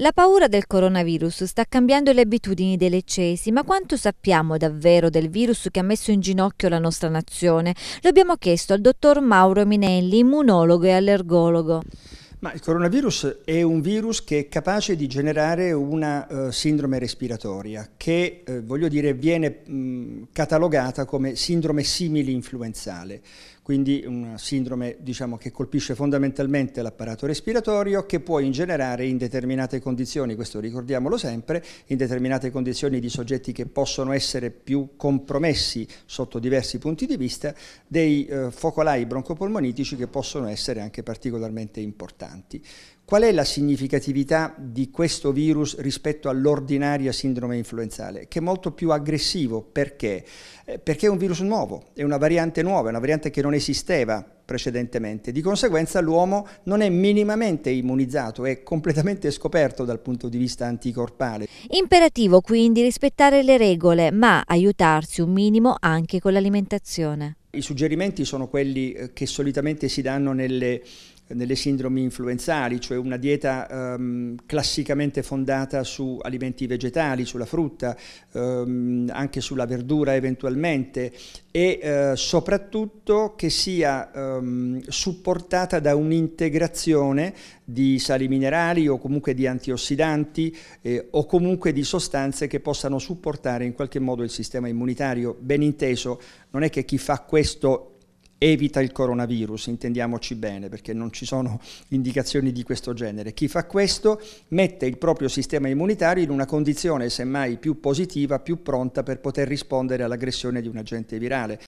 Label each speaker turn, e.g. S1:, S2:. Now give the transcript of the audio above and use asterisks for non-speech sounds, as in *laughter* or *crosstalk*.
S1: La paura del coronavirus sta cambiando le abitudini dei leccesi, ma quanto sappiamo davvero del virus che ha messo in ginocchio la nostra nazione? Lo abbiamo chiesto al dottor Mauro Minelli,
S2: immunologo e allergologo. Ma il coronavirus è un virus che è capace di generare una uh, sindrome respiratoria che, eh, voglio dire, viene mh, mm, catalogata come sindrome simili influenzale quindi una sindrome diciamo, che colpisce fondamentalmente l'apparato respiratorio che può ingenerare in determinate condizioni, questo ricordiamolo sempre, in determinate condizioni di soggetti che possono essere più compromessi sotto diversi punti di vista, dei eh, focolai broncopolmonitici che possono essere anche particolarmente importanti. Qual è la significatività di questo virus rispetto all'ordinaria sindrome influenzale? Che è molto più aggressivo, perché? Eh, perché è un virus nuovo, è una variante nuova, è una variante che non esisteva precedentemente. Di conseguenza l'uomo non è minimamente immunizzato, è completamente scoperto dal punto di vista anticorpale.
S1: Imperativo quindi rispettare le regole, ma aiutarsi un minimo anche con l'alimentazione.
S2: I suggerimenti sono quelli eh, che solitamente si danno nelle nelle sindromi influenzali, cioè una dieta ehm, classicamente fondata su alimenti vegetali, sulla frutta, ehm, anche sulla verdura eventualmente e eh, soprattutto che sia eh, ehm, supportata da un'integrazione di sali minerali o comunque di antiossidanti eh, o comunque di sostanze che possano supportare in qualche modo il sistema immunitario. Ben inteso, non è che chi fa questo evita il coronavirus, intendiamoci bene, perché non ci sono *laughs* indicazioni di questo genere. Chi fa questo mette il proprio sistema immunitario in una condizione semmai più positiva, più pronta per poter rispondere all'aggressione di un agente virale.